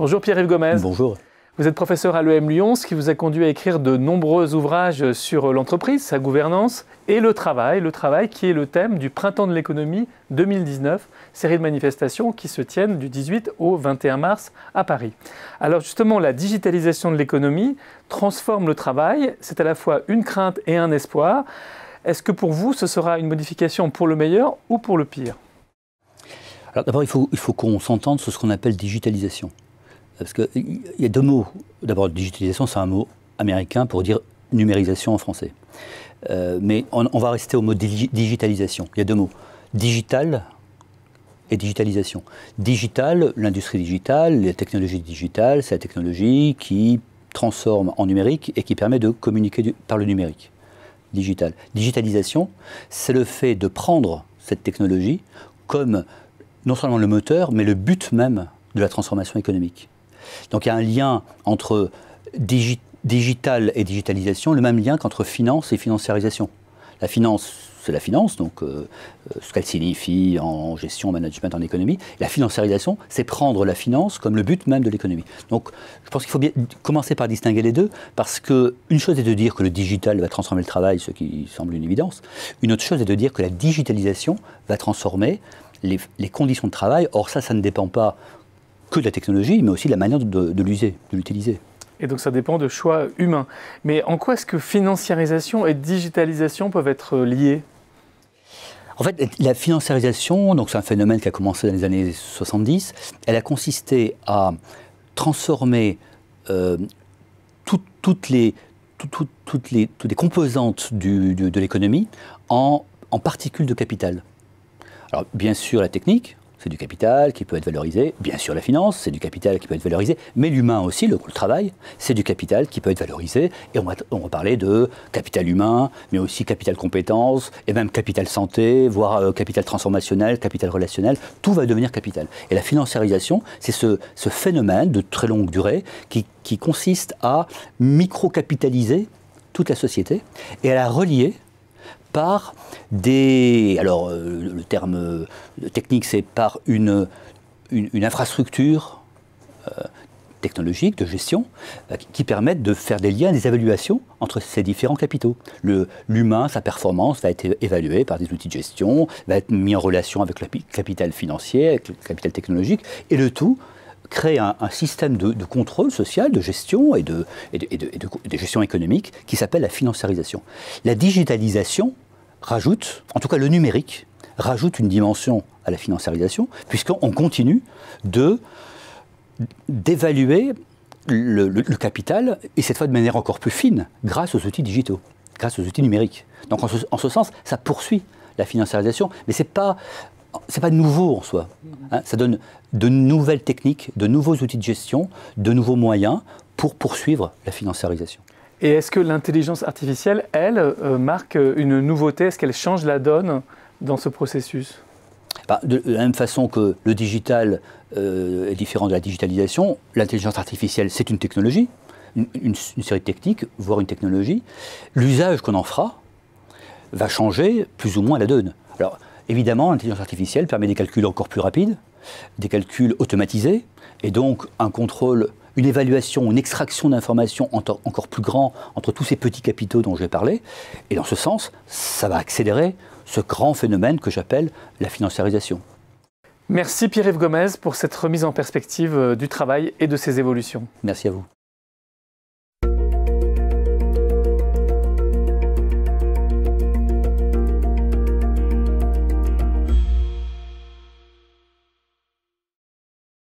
Bonjour Pierre-Yves Gomez. Bonjour. Vous êtes professeur à l'EM Lyon, ce qui vous a conduit à écrire de nombreux ouvrages sur l'entreprise, sa gouvernance et le travail. Le travail qui est le thème du Printemps de l'économie 2019, série de manifestations qui se tiennent du 18 au 21 mars à Paris. Alors justement, la digitalisation de l'économie transforme le travail. C'est à la fois une crainte et un espoir. Est-ce que pour vous, ce sera une modification pour le meilleur ou pour le pire Alors d'abord, il faut, il faut qu'on s'entende sur ce qu'on appelle digitalisation. Parce qu'il y a deux mots. D'abord, digitalisation, c'est un mot américain pour dire numérisation en français. Euh, mais on, va rester au mot digitalisation. Il y a deux mots. Digital et digitalisation. Digital, l'industrie digitale, les technologies digitales, c'est la technologie qui transforme en numérique et qui permet de communiquer par le numérique. Digital. Digitalisation, c'est le fait de prendre cette technologie comme non seulement le moteur, mais le but même de la transformation économique. Donc il y a un lien entre digital et digitalisation, le même lien qu'entre finance et financiarisation. La finance, c'est la finance, donc euh, euh, ce qu'elle signifie en gestion, en management, en économie. La financiarisation, c'est prendre la finance comme le but même de l'économie. Donc je pense qu'il faut bien commencer par distinguer les deux, parce qu'une chose est de dire que le digital va transformer le travail, ce qui semble une évidence. Une autre chose est de dire que la digitalisation va transformer les, les conditions de travail. Or ça, ça ne dépend pas que de la technologie, mais aussi de la manière de, l'user, de l'utiliser. Et donc ça dépend de choix humains. Mais en quoi est-ce que financiarisation et digitalisation peuvent être liées en fait, la financiarisation, donc c'est un phénomène qui a commencé dans les années 70, elle a consisté à transformer euh, toutes, les, composantes de l'économie en, particules de capital. Alors, bien sûr, la technique, c'est du capital qui peut être valorisé. Bien sûr, la finance, c'est du capital qui peut être valorisé, mais l'humain aussi, le, travail, c'est du capital qui peut être valorisé. Et on va, parler de capital humain, mais aussi capital compétence, et même capital santé, voire euh, capital transformationnel, capital relationnel. Tout va devenir capital. Et la financiarisation, c'est ce, phénomène de très longue durée qui, qui consiste à micro-capitaliser toute la société et à la relier par des... Alors, euh, le terme euh, technique, c'est par une, infrastructure euh, technologique de gestion, qui permettent de faire des liens, des évaluations entre ces différents capitaux. L'humain, sa performance va être évaluée par des outils de gestion, va être mis en relation avec le capital financier, avec le capital technologique, et le tout crée un, système de, contrôle social, de gestion et de, gestion économique qui s'appelle la financiarisation. La digitalisation rajoute, en tout cas le numérique, rajoute une dimension à la financiarisation, puisqu'on continue de d'évaluer le, capital, et cette fois de manière encore plus fine, grâce aux outils digitaux, grâce aux outils numériques. Donc en ce, en ce sens, ça poursuit la financiarisation, mais ce n'est pas c'est pas nouveau en soi. Hein. ça donne de nouvelles techniques, de nouveaux outils de gestion, de nouveaux moyens pour poursuivre la financiarisation. Et est-ce que l'intelligence artificielle, elle, euh, marque euh, une nouveauté Est-ce qu'elle change la donne dans ce processus bah, de, la même façon que le digital euh, est différent de la digitalisation, l'intelligence artificielle, c'est une technologie, une, série de techniques, voire une technologie. L'usage qu'on en fera va changer plus ou moins la donne. Alors, Évidemment, l'intelligence artificielle permet des calculs encore plus rapides, des calculs automatisés, et donc un contrôle, une évaluation, une extraction d'informations encore plus grand entre tous ces petits capitaux dont je vais parler. Et dans ce sens, ça va accélérer ce grand phénomène que j'appelle la financiarisation. Merci Pierre-Yves Gomez pour cette remise en perspective euh, du travail et de ses évolutions. Merci à vous.